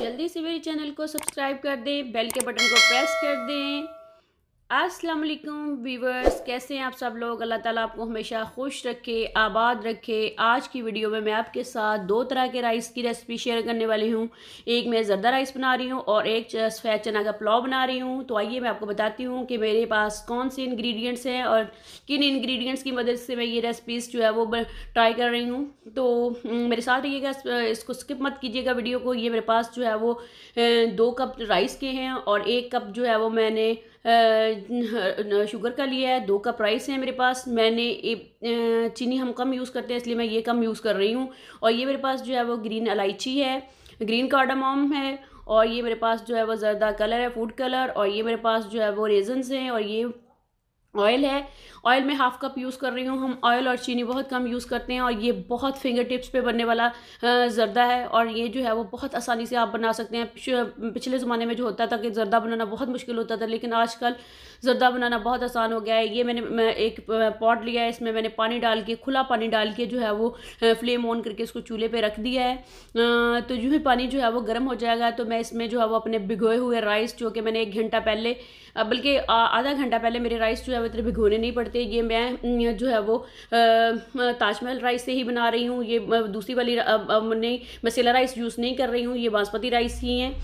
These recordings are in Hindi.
जल्दी से मेरे चैनल को सब्सक्राइब कर दें बेल के बटन को प्रेस कर दें असलम व्यूवर्स कैसे हैं आप सब लोग अल्लाह ताला आपको हमेशा खुश रखे आबाद रखे आज की वीडियो में मैं आपके साथ दो तरह के राइस की रेसिपी शेयर करने वाली हूँ एक मैं ज़रदा राइस बना रही हूँ और एक सफ़ेद चना का पुलाव बना रही हूँ तो आइए मैं आपको बताती हूँ कि मेरे पास कौन से इन्ग्रीडियंट्स हैं और किन इन्ग्रीडियंट्स की मदद से मैं ये रेसिपीज़ जो है वो ट्राई कर रही हूँ तो मेरे साथ रहिएगा इसको स्किप मत कीजिएगा वीडियो को ये मेरे पास जो है वो दो कप राइस के हैं और एक कप जो है वो मैंने शुगर का लिया है दो का प्राइस है मेरे पास मैंने चीनी हम कम यूज़ करते हैं इसलिए मैं ये कम यूज़ कर रही हूँ और ये मेरे पास जो है वो ग्रीन इलायची है ग्रीन कार्डामॉम है और ये मेरे पास जो है वो ज़रदा कलर है फूड कलर और ये मेरे पास जो है वो रेजन्स हैं और ये ऑयल है ऑयल में हाफ कप यूज़ कर रही हूँ हम ऑयल और चीनी बहुत कम यूज़ करते हैं और ये बहुत फिंगर टिप्स पे बनने वाला ज़रदा है और ये जो है वो बहुत आसानी से आप बना सकते हैं पिछले ज़माने में जो होता था कि जर्दा बनाना बहुत मुश्किल होता था लेकिन आजकल जर्दा बनाना बहुत आसान हो गया है ये मैंने एक पॉट लिया है इसमें मैंने पानी डाल के खुला पानी डाल के जो है वो फ्लेम ऑन करके इसको चूल्हे पर रख दिया है तो जो ही पानी जो है वो गर्म हो जाएगा तो मैं इसमें जो है वो अपने भिगोए हुए राइस जो कि मैंने एक घंटा पहले बल्कि आधा घंटा पहले मेरे राइस जो है वो इतने भिगोने नहीं पड़ते सकते हैं ये मैं जो है वो ताजमहल राइस से ही बना रही हूँ ये दूसरी वाली नहीं मसीला राइस यूज़ नहीं कर रही हूँ ये बासमती राइस ही हैं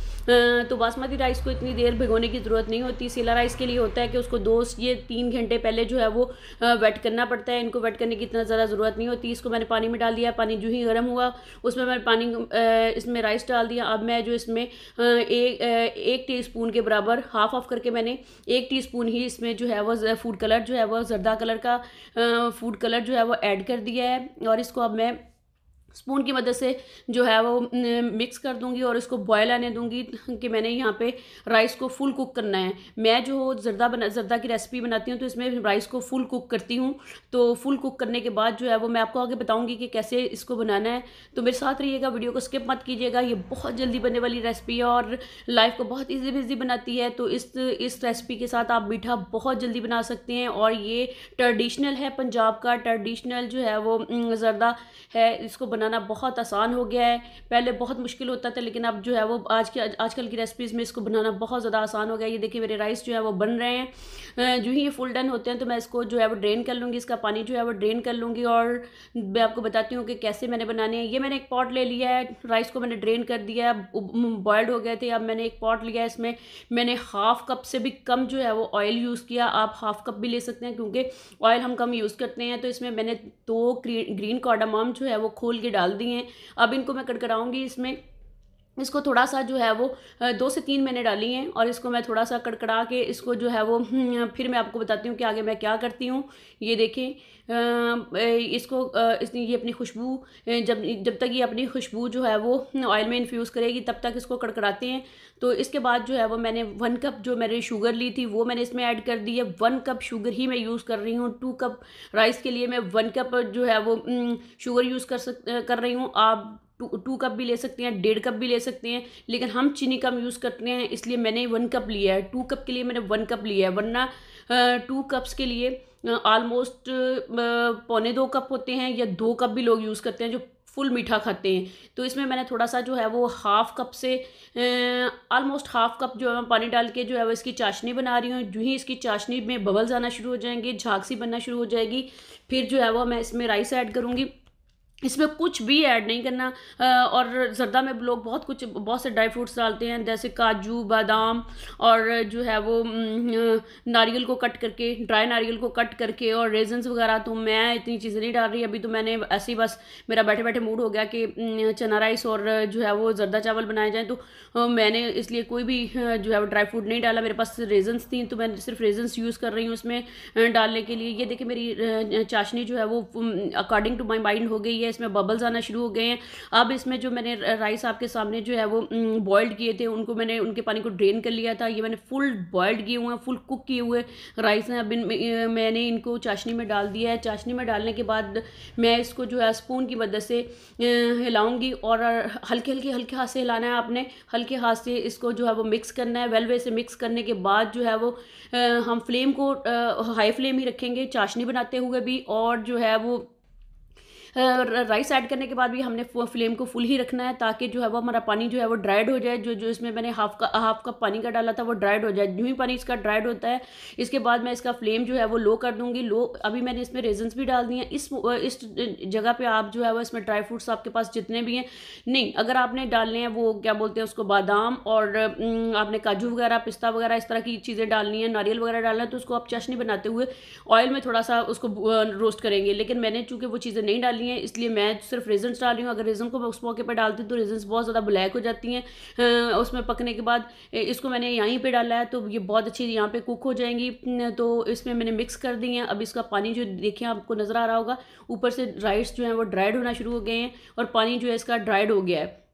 तो बासमती राइस को इतनी देर भिगोने की ज़रूरत नहीं होती सीला राइस के लिए होता है कि उसको दो ये तीन घंटे पहले जो है वो वेट करना पड़ता है इनको वेट करने की इतना ज़्यादा ज़रूरत नहीं होती इसको मैंने पानी में डाल दिया पानी जो ही गर्म हुआ उसमें मैंने पानी इसमें राइस डाल दिया अब मैं जो इसमें एक एक टी के बराबर हाफ ऑफ करके मैंने एक टी ही इसमें जो है वो फूड कलर जो है वो जर्दा कलर का फूड कलर जो है वो ऐड कर दिया है और इसको अब मैं स्पून की मदद से जो है वो मिक्स कर दूंगी और इसको बॉयल आने दूंगी कि मैंने यहाँ पे राइस को फुल कुक करना है मैं जो जर्दा बना जर्दा की रेसिपी बनाती हूँ तो इसमें राइस को फुल कुक करती हूँ तो फुल कुक करने के बाद जो है वो मैं आपको आगे बताऊँगी कि कैसे इसको बनाना है तो मेरे साथ रहिएगा वीडियो को स्किप मत कीजिएगा ये बहुत जल्दी बनने वाली रेसिपी है और लाइफ को बहुत ईजी बिजी बनाती है तो इस इस रेसिपी के साथ आप मीठा बहुत जल्दी बना सकते हैं और ये ट्रेडिशनल है पंजाब का ट्रेडिशनल जो है वो जर्दा है इसको बना बनाना बहुत आसान हो गया है पहले बहुत मुश्किल होता था लेकिन अब जो है वो आज के आजकल की रेसिपीज़ में इसको बनाना बहुत ज़्यादा आसान हो गया ये देखिए मेरे राइस जो है वो बन रहे हैं जो ही ये फुल डन होते हैं तो मैं इसको जो है वो ड्रेन कर लूँगी इसका पानी जो है वो ड्रेन कर लूँगी और मैं आपको बताती हूँ कि कैसे मैंने बनाने हैं ये मैंने एक पॉट ले लिया है राइस को मैंने ड्रेन कर दिया बॉयल्ड हो गए थे अब मैंने एक पॉट लिया है इसमें मैंने हाफ़ कप से भी कम जो है वो ऑयल यूज़ किया आप हाफ़ कप भी ले सकते हैं क्योंकि ऑयल हम कम यूज़ करते हैं तो इसमें मैंने दो ग्रीन कॉडामॉम जो है वो खोल के के डाल दिए हैं अब इनको मैं कड़कड़ाऊंगी इसमें इसको थोड़ा सा जो है वो दो से तीन मैंने डाली हैं और इसको मैं थोड़ा सा कड़कड़ा के इसको जो है वो हम्म, फिर मैं आपको बताती हूँ कि आगे मैं क्या करती हूँ ये देखें इसको इसने ये अपनी खुशबू जब जब तक ये अपनी खुशबू जो है वो ऑयल हम्म, में इन्फ्यूज़ करेगी तब तक इसको कड़कड़ाते हैं तो इसके बाद जो है वो मैंने वन कप जो मैंने शुगर ली थी वो मैंने इसमें ऐड कर दी है वन कप शुगर ही मैं यूज़ कर रही हूँ टू कप राइस के लिए मैं वन कप जो है वो शुगर हम्म, यूज़ कर सक कर रही हूँ आप टू टू कप भी ले सकते हैं डेढ़ कप भी ले सकते हैं लेकिन हम चीनी कम यूज़ करते हैं इसलिए मैंने वन कप लिया है टू कप के लिए मैंने वन कप लिया है वरना टू कप्स के लिए आलमोस्ट पौने दो कप होते हैं या दो कप भी लोग यूज़ करते हैं जो फुल मीठा खाते हैं तो इसमें मैंने थोड़ा सा जो है वो हाफ़ कप से आलमोस्ट हाफ़ कप जो है मैं पानी डाल के जो है वो इसकी चाशनी बना रही हूँ जो ही इसकी चाशनी में बबल्स आना शुरू हो जाएंगे झांसी बनना शुरू हो जाएगी फिर जो है वो मैं इसमें राइस ऐड करूँगी इसमें कुछ भी ऐड नहीं करना और जर्दा में लोग बहुत कुछ बहुत से ड्राई फ्रूट्स डालते हैं जैसे काजू बादाम और जो है वो नारियल को कट करके ड्राई नारियल को कट करके और रेजन्स वगैरह तो मैं इतनी चीज़ें नहीं डाल रही अभी तो मैंने ऐसे ही बस मेरा बैठे बैठे मूड हो गया कि चना राइस और जो है वो जरदा चावल बनाए जाएँ तो मैंने इसलिए कोई भी जो है वो ड्राई फ्रूट नहीं डाला मेरे पास रेजन्स थी तो मैं सिर्फ रेजन्स यूज़ कर रही हूँ उसमें डालने के लिए ये देखिए मेरी चाशनी जो है वो अकॉर्डिंग टू माई माइंड हो गई है है इसमें बबल्स आना शुरू हो गए हैं अब इसमें जो मैंने राइस आपके सामने जो है वो बॉयल्ड किए थे उनको मैंने उनके पानी को ड्रेन कर लिया था ये मैंने फुल बॉयल्ड किए हुए हैं फुल कुक किए हुए राइस हैं अब इन मैंने इनको चाशनी में डाल दिया है चाशनी में डालने के बाद मैं इसको जो है स्पून की मदद से हिलाऊंगी और हल्के हल्के हल्के हाथ से हिलाना है आपने हल्के हाथ से इसको जो है वो मिक्स करना है वेल वे से मिक्स करने के बाद जो है वो हम फ्लेम को हाई फ्लेम ही रखेंगे चाशनी बनाते हुए भी और जो है वो राइस ऐड करने के बाद भी हमने फ्लेम को फुल ही रखना है ताकि जो है वो हमारा पानी जो है वो ड्राइड हो जाए जो जो इसमें मैंने हाफ का हाफ कप पानी का डाला था वो ड्राइड हो जाए जो ही पानी इसका ड्राइड होता है इसके बाद मैं इसका फ्लेम जो है वो लो कर दूँगी लो अभी मैंने इसमें रेजन्स भी डाल दिए इस इस जगह पर आप जो है वो इसमें ड्राई फ्रूट्स आपके पास जितने भी हैं नहीं अगर आपने डालने हैं वो क्या बोलते हैं उसको बादाम और आपने काजू वगैरह पिस्ता वगैरह इस तरह की चीज़ें डालनी है नारियल वगैरह डालना है तो उसको आप चशनी बनाते हुए ऑयल में थोड़ा सा उसको रोस्ट करेंगे लेकिन मैंने चूँकि वो चीज़ें नहीं डाली नहीं है इसलिए मैं सिर्फ डाल रही हूँ अगर रेजन को उस मौके पर डालती हूँ तो रेजन बहुत ज़्यादा ब्लैक हो जाती हैं उसमें पकने के बाद इसको मैंने यहीं पर डाला है तो ये बहुत अच्छी यहाँ पर कुक हो जाएंगी तो इसमें मैंने मिक्स कर दी हैं अब इसका पानी जो देखिए आपको नज़र आ रहा होगा ऊपर से राइट्स जो है वो ड्राइड होना शुरू हो गए हैं और पानी जो है इसका ड्राइड हो गया है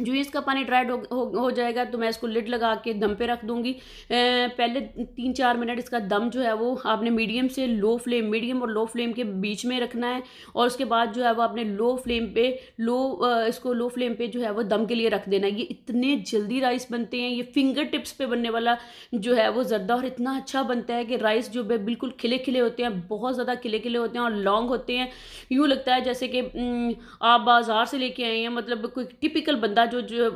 जो इसका पानी ड्राइड हो, हो, जाएगा तो मैं इसको लिड लगा के दम पे रख दूंगी ए, पहले तीन चार मिनट इसका दम जो है वो आपने मीडियम से लो फ्लेम मीडियम और लो फ्लेम के बीच में रखना है और उसके बाद जो है वो आपने लो फ्लेम पे लो इसको लो फ्लेम पे जो है वो दम के लिए रख देना है ये इतने जल्दी राइस बनते हैं ये फिंगर टिप्स पर बनने वाला जो है वो ज़रदा और इतना अच्छा बनता है कि राइस जो है बिल्कुल खिले खिले होते हैं बहुत ज़्यादा खिले खिले होते हैं और लॉन्ग होते हैं यूँ लगता है जैसे कि आप बाज़ार से लेके आए हैं मतलब कोई टिपिकल बंदा जो जो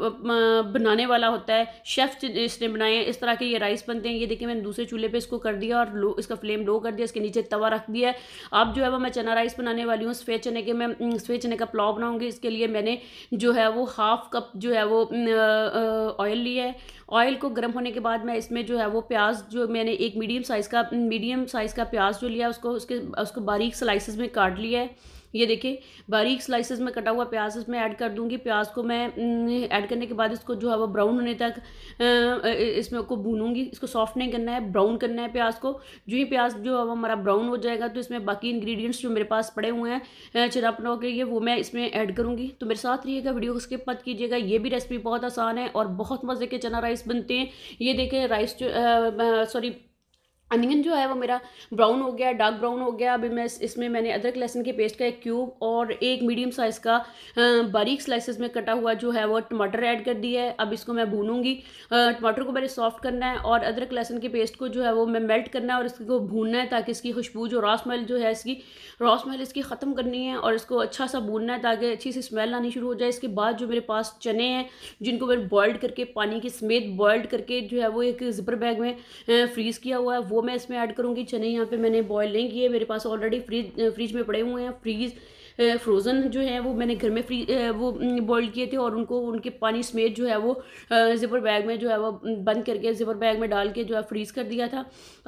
बनाने वाला होता है शेफ़ इसने बनाए हैं इस तरह के ये राइस बनते हैं ये देखिए मैंने दूसरे चूल्हे पे इसको कर दिया और लो इसका फ्लेम लो कर दिया इसके नीचे तवा रख दिया है अब जो है वो मैं चना राइस बनाने वाली हूँ सफ़ेद चने के मैं सफ़ेद चने का पुलाव बनाऊँगी इसके लिए मैंने जो है वो हाफ़ कप जो है वो ऑयल लिया है ऑयल को गर्म होने के बाद मैं इसमें जो है वो प्याज जो मैंने एक मीडियम साइज़ का मीडियम साइज़ का प्याज जो लिया उसको उसके उसको बारीक स्लाइसिस में काट लिया है ये देखिए बारीक स्लाइसेस में कटा हुआ प्याज इसमें ऐड कर दूंगी प्याज को मैं ऐड करने के बाद इसको जो है वो ब्राउन होने तक इसमें को भूनूंगी इसको सॉफ्ट नहीं करना है ब्राउन करना है प्याज को जो ही प्याज जो है हमारा ब्राउन हो जाएगा तो इसमें बाकी इंग्रेडिएंट्स जो मेरे पास पड़े हुए हैं चिरापनों के लिए वो मैं इसमें ऐड करूँगी तो मेरे साथ रहिएगा वीडियो को स्किप मत कीजिएगा ये भी रेसिपी बहुत आसान है और बहुत मज़े के चना राइस बनते हैं ये देखें राइस जो सॉरी अनियन जो है वो मेरा ब्राउन हो गया डार्क ब्राउन हो गया अभी मैं इसमें मैंने अदरक लहसुन के पेस्ट का एक क्यूब और एक मीडियम साइज़ का बारीक स्लाइसेस में कटा हुआ जो है वो टमाटर ऐड कर दिया है अब इसको मैं भूनूंगी टमाटर को मैंने सॉफ्ट करना है और अदरक लहसुन के पेस्ट को जो है वो मैं मेल्ट करना है और इसको भूनना है ताकि इसकी खुशबू जो रॉस मेल जो है इसकी रॉस मेल इसकी ख़त्म करनी है और इसको अच्छा सा भूनना है ताकि अच्छी सी स्मेल आनी शुरू हो जाए इसके बाद जो मेरे पास चने हैं जिनको मैंने बॉयल्ड करके पानी के समेत बॉयल्ड करके जो है वो एक जिपर बैग में फ्रीज़ किया हुआ है वो मैं इसमें ऐड करूँगी चने यहाँ पे मैंने बॉयल नहीं किए मेरे पास ऑलरेडी फ्रीज फ्रीज में पड़े हुए हैं फ्रीज फ्रोज़न जो है वो मैंने घर में फ्री वो बॉयल किए थे और उनको उनके पानी समेत जो है वो ज़िपर बैग में जो है वो बंद करके ज़िपर बैग में डाल के जो है फ्रीज़ कर दिया था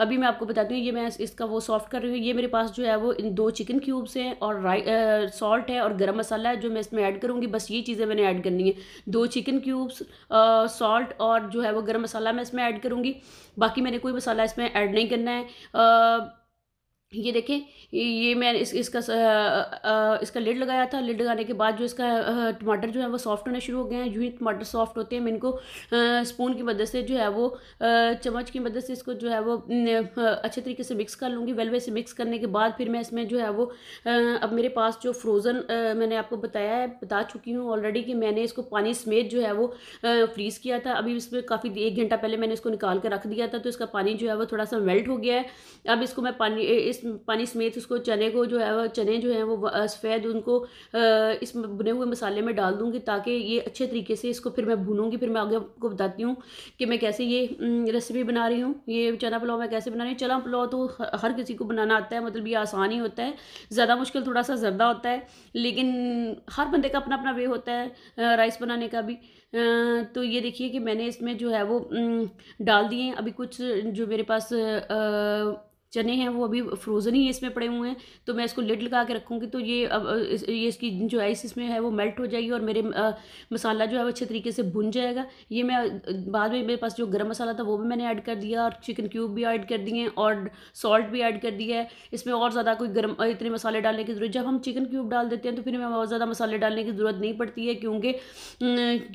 अभी मैं आपको बताती हूँ ये मैं इसका वो सॉफ्ट कर रही हूँ ये मेरे पास जो है वो दो चिकन क्यूब्स हैं और सॉल्ट है और गर्म मसाला है जो मैं इसमें ऐड करूँगी बस ये चीज़ें मैंने ऐड करनी है दो चिकन क्यूब्स सॉल्ट और जो है वो गर्म मसाला मैं इसमें ऐड करूँगी बाकी मैंने कोई मसाला इसमें ऐड नहीं करना है आ, ये देखें ये मैं इस इसका आ, आ, इसका लिड लगाया था लिड लगाने के बाद जो इसका टमाटर जो है वो सॉफ्ट होने शुरू हो गए हैं जो ही टमाटर सॉफ्ट होते हैं मैं इनको स्पून की मदद से जो है वो चम्मच की मदद से इसको जो है वो अच्छे तरीके से मिक्स कर लूँगी वेलवे से मिक्स करने के बाद फिर मैं इसमें जो है वो अब मेरे पास जो फ्रोज़न मैंने आपको बताया है बता चुकी हूँ ऑलरेडी कि मैंने इसको पानी समेत जो है वो फ्रीज़ किया था अभी इसमें काफ़ी एक घंटा पहले मैंने इसको निकाल कर रख दिया था तो इसका पानी जो है वो थोड़ा सा मेल्ट हो गया है अब इसको मैं पानी इस पानी समेत उसको चने को जो है चने जो हैं वो सफ़ेद उनको इस बुने हुए मसाले में डाल दूँगी ताकि ये अच्छे तरीके से इसको फिर मैं भूनूँगी फिर मैं आगे आपको बताती हूँ कि मैं कैसे ये रेसिपी बना रही हूँ ये चना पुलाव मैं कैसे बना रही हूँ चना पुलाव तो हर किसी को बनाना आता है मतलब ये आसान ही होता है ज़्यादा मुश्किल थोड़ा सा ज़्यादा होता है लेकिन हर बंदे का अपना अपना वे होता है राइस बनाने का भी तो ये देखिए कि मैंने इसमें जो है वो डाल दिए अभी कुछ जो मेरे पास चने हैं वो अभी फ्रोज़न ही इसमें पड़े हुए हैं तो मैं इसको लिड लगा के रखूँगी तो ये अब ये इसकी जो आइस इसमें है वो मेल्ट हो जाएगी और मेरे मसाला जो है वो अच्छे तरीके से भुन जाएगा ये मैं बाद में मेरे पास जो गर्म मसाला था वो भी मैंने ऐड कर दिया और चिकन क्यूब भी ऐड कर दिए हैं और सॉल्ट भी ऐड कर दिया है इसमें और ज़्यादा कोई गर्म इतने मसाले डालने की ज़रूरत जब हम चिकन क्यूब डाल देते हैं तो फिर हमें बहुत ज़्यादा मसाले डालने की ज़रूरत नहीं पड़ती है क्योंकि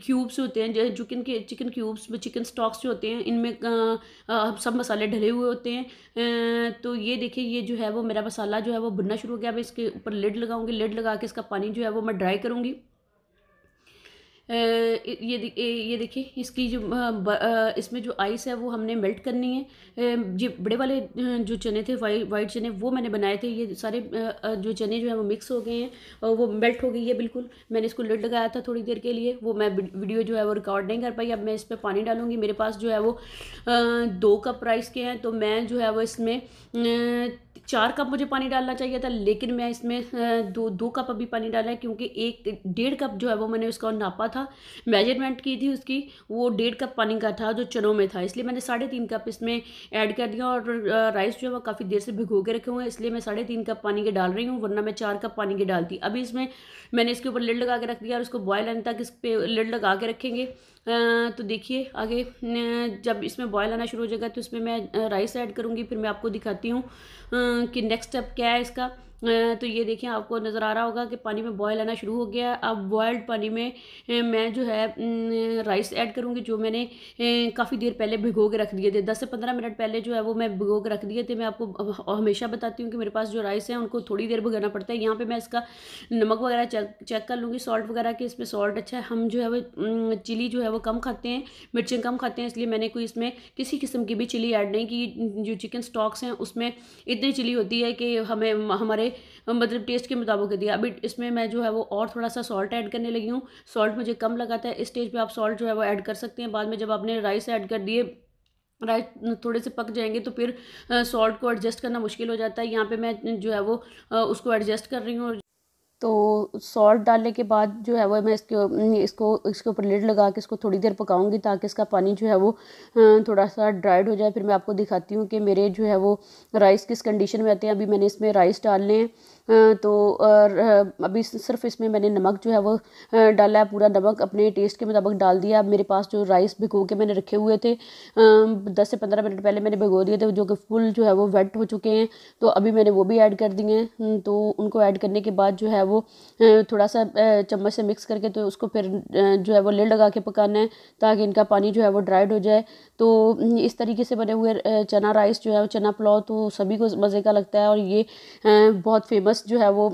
क्यूब्स होते हैं जैसे चिकन के चिकन क्यूब्स चिकन स्टॉक्स जो होते हैं इनमें सब मसाले ढले हुए होते हैं तो ये देखिए ये जो है वो मेरा मसाला जो है वो बुनना शुरू हो गया अब इसके ऊपर लेड लगाऊंगी लेड लगा के इसका पानी जो है वो मैं ड्राई करूँगी ये ये देखिए इसकी जो इसमें जो आइस है वो हमने मेल्ट करनी है ये बड़े वाले जो चने थे वाइट चने वो मैंने बनाए थे ये सारे जो चने जो हैं वो मिक्स हो गए हैं और वो मेल्ट हो गई है बिल्कुल मैंने इसको लिड लगाया था थोड़ी देर के लिए वो मैं वीडियो जो है वो रिकॉर्ड नहीं कर पाई अब मैं इस पर पानी डालूंगी मेरे पास जो है वो दो कप राइस के हैं तो मैं जो है वो इसमें चार कप मुझे पानी डालना चाहिए था लेकिन मैं इसमें दो दो कप अभी पानी डाला है क्योंकि एक डेढ़ कप जो है वो मैंने उसका नापा था था मेजरमेंट की थी उसकी वो डेढ़ कप पानी का था जो चनों में था इसलिए मैंने साढ़े तीन कप इसमें ऐड कर दिया और राइस जो है वो काफ़ी देर से भिगो के रखे हुए हैं इसलिए मैं साढ़े तीन कप पानी के डाल रही हूँ वरना मैं चार कप पानी के डालती अभी इसमें मैंने इसके ऊपर लिड लगा के रख दिया और इसको बॉयल आने तक इस पर लिड लगा के रखेंगे तो देखिए आगे जब इसमें बॉयल आना शुरू हो जाएगा तो इसमें मैं राइस ऐड करूँगी फिर मैं आपको दिखाती हूँ कि नेक्स्ट स्टेप क्या है इसका तो ये देखिए आपको नज़र आ रहा होगा कि पानी में बॉयल आना शुरू हो गया अब बॉयल्ड पानी में मैं जो है राइस ऐड करूँगी जो मैंने काफ़ी देर पहले भिगो के रख दिए थे दस से पंद्रह मिनट पहले जो है वो मैं भिगो के रख दिए थे मैं आपको हमेशा बताती हूँ कि मेरे पास जो राइस है उनको थोड़ी देर भगाना पड़ता है यहाँ पर मैं इसका नमक वगैरह चेक चेक कर लूँगी सॉल्ट वगैरह कि इसमें सॉल्ट अच्छा है हम जो है वो चिली जो है वो कम खाते हैं मिर्चें कम खाते हैं इसलिए मैंने कोई इसमें किसी किस्म की भी चिली ऐड नहीं की जो चिकन स्टॉक्स हैं उसमें इतनी चिली होती है कि हमें हमारे हमारे मतलब टेस्ट के मुताबिक दिया अभी इसमें मैं जो है वो और थोड़ा सा सॉल्ट ऐड करने लगी हूँ सॉल्ट मुझे कम लगा था इस स्टेज पर आप सॉल्ट जो है वो ऐड कर सकते हैं बाद में जब आपने राइस ऐड कर दिए राइस थोड़े से पक जाएंगे तो फिर सॉल्ट को एडजस्ट करना मुश्किल हो जाता है यहाँ पर मैं जो है वो उसको एडजस्ट कर रही हूँ तो सॉल्ट डालने के बाद जो है वो मैं इसके इसको इसके ऊपर लेड लगा के इसको थोड़ी देर पकाऊंगी ताकि इसका पानी जो है वो थोड़ा सा ड्राइड हो जाए फिर मैं आपको दिखाती हूँ कि मेरे जो है वो राइस किस कंडीशन में आते हैं अभी मैंने इसमें राइस डालने हैं तो अभी सिर्फ इसमें मैंने नमक जो है वो डाला है पूरा नमक अपने टेस्ट के मुताबिक डाल दिया अब मेरे पास जो राइस भिगो के मैंने रखे हुए थे दस से पंद्रह मिनट पहले मैंने भिगो दिए थे जो कि फुल जो है वो वेट हो चुके हैं तो अभी मैंने वो भी ऐड कर दिए हैं हम्म, तो उनको ऐड करने के बाद जो है वो थोड़ा सा चम्मच से मिक्स करके तो उसको फिर जो है वो ले लगा के पकाना है ताकि इनका पानी जो है वो ड्राइड हो जाए तो हम्म, इस तरीके से बने हुए चना राइस जो है वो चना पुलाव तो सभी को मज़े का लगता है और ये बहुत फेमस फेमस जो है वो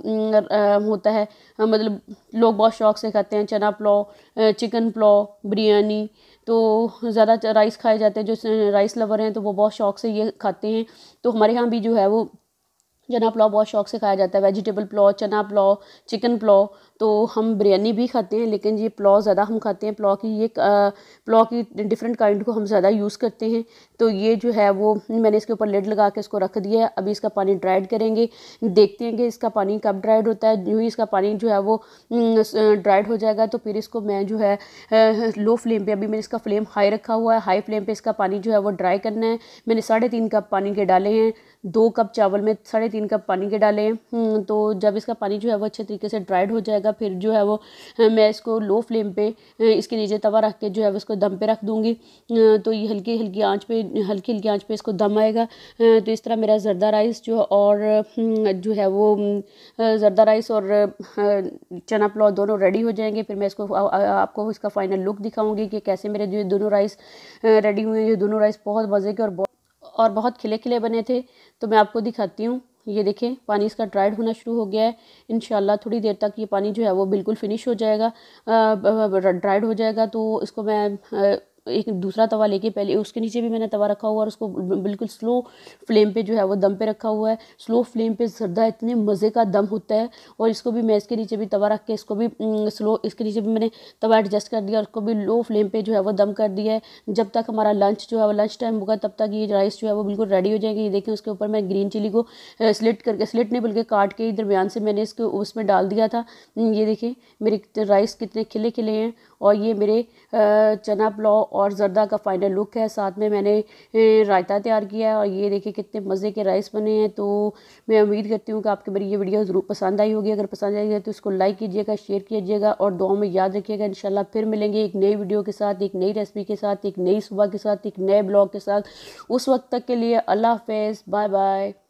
होता है मतलब लोग बहुत शौक से खाते हैं चना पुलाव चिकन पुलाव बिरयानी तो ज़्यादा राइस खाए जाते हैं जो राइस लवर हैं तो वो बहुत शौक से ये खाते हैं तो हमारे यहाँ भी जो है वो चना पुलाव बहुत शौक से खाया जाता है वेजिटेबल पुलाव चना पुलाव चिकन पुलाव तो हम बिरयानी भी खाते हैं लेकिन ये पुलाव ज़्यादा हम खाते हैं पुलाव की ये पुलाव की डिफरेंट काइंड को हम ज़्यादा यूज़ करते हैं तो ये जो है वो मैंने इसके ऊपर लेड लगा के इसको रख दिया है अभी इसका पानी ड्राइड करेंगे देखते हैं कि इसका पानी कब ड्राइड होता है जो ही इसका पानी जो है वो ड्राइड हो जाएगा तो फिर इसको मैं जो है लो फ्लेम पर अभी मैंने इसका फ्लेम हाई रखा हुआ है हाई फ्लेम पर इसका पानी जो है वो ड्राई करना है मैंने साढ़े तीन कप पानी के डाले हैं दो कप चावल में साढ़े तीन कप पानी के डालें हम्म, तो जब इसका पानी जो है वो अच्छे तरीके से ड्राइड हो जाएगा फिर जो है वो मैं इसको लो फ्लेम पे इसके नीचे तवा रख के जो है उसको दम पे रख दूँगी तो ये हल्की हल्की आँच पे हल्की हल्की आँच पे इसको दम आएगा तो इस तरह मेरा ज़रदा राइस जो और हम्म, जो है वो ज़रदा राइस और चना पुलाव दोनों रेडी हो जाएंगे फिर मैं इसको आपको इसका फ़ाइनल लुक दिखाऊँगी कि कैसे मेरे जो दोनों राइस रेडी हुए हैं ये दोनों राइस बहुत मज़े के और बहुत और बहुत खिले खिले बने थे तो मैं आपको दिखाती हूँ ये देखें पानी इसका ड्राइड होना शुरू हो गया है इन थोड़ी देर तक ये पानी जो है वो बिल्कुल फिनिश हो जाएगा ड्राइड हो जाएगा तो इसको मैं एक दूसरा तवा लेके पहले उसके नीचे भी मैंने तवा रखा हुआ और उसको बिल्कुल स्लो फ्लेम पे जो है वो दम पे रखा हुआ है स्लो फ्लेम पे जर्दा इतने मज़े का दम होता है और इसको भी मैं इसके नीचे भी तवा रख के इसको भी स्लो इसके नीचे भी मैंने तवा एडजस्ट कर दिया और उसको भी लो फ्लेम पर जो है वो दम कर दिया है जब तक हमारा लंच जो है वो लंच टाइम होगा तब तक ये राइस जो है वो बिल्कुल रेडी हो जाएगी ये देखें उसके ऊपर मैं ग्रीन चिली को स्लिट करके स्लिट नहीं बल्कि काट के दरमियान से मैंने इसको उसमें डाल दिया था ये देखें मेरे राइस कितने खिले खिले हैं और ये मेरे चना पुलाव और ज़रदा का फाइनल लुक है साथ में मैंने रायता तैयार किया है और ये देखिए कितने मज़े के राइस बने हैं तो मैं उम्मीद करती हूँ कि आपके मेरी ये वीडियो ज़रूर पसंद आई होगी अगर पसंद आई है तो इसको लाइक कीजिएगा शेयर कीजिएगा और दो में याद रखिएगा इन फिर मिलेंगे एक नई वीडियो के साथ एक नई रेसिपी के साथ एक नई सुबह के साथ एक नए ब्लॉग के साथ उस वक्त तक के लिए अल्लाह हाफ बाय बाय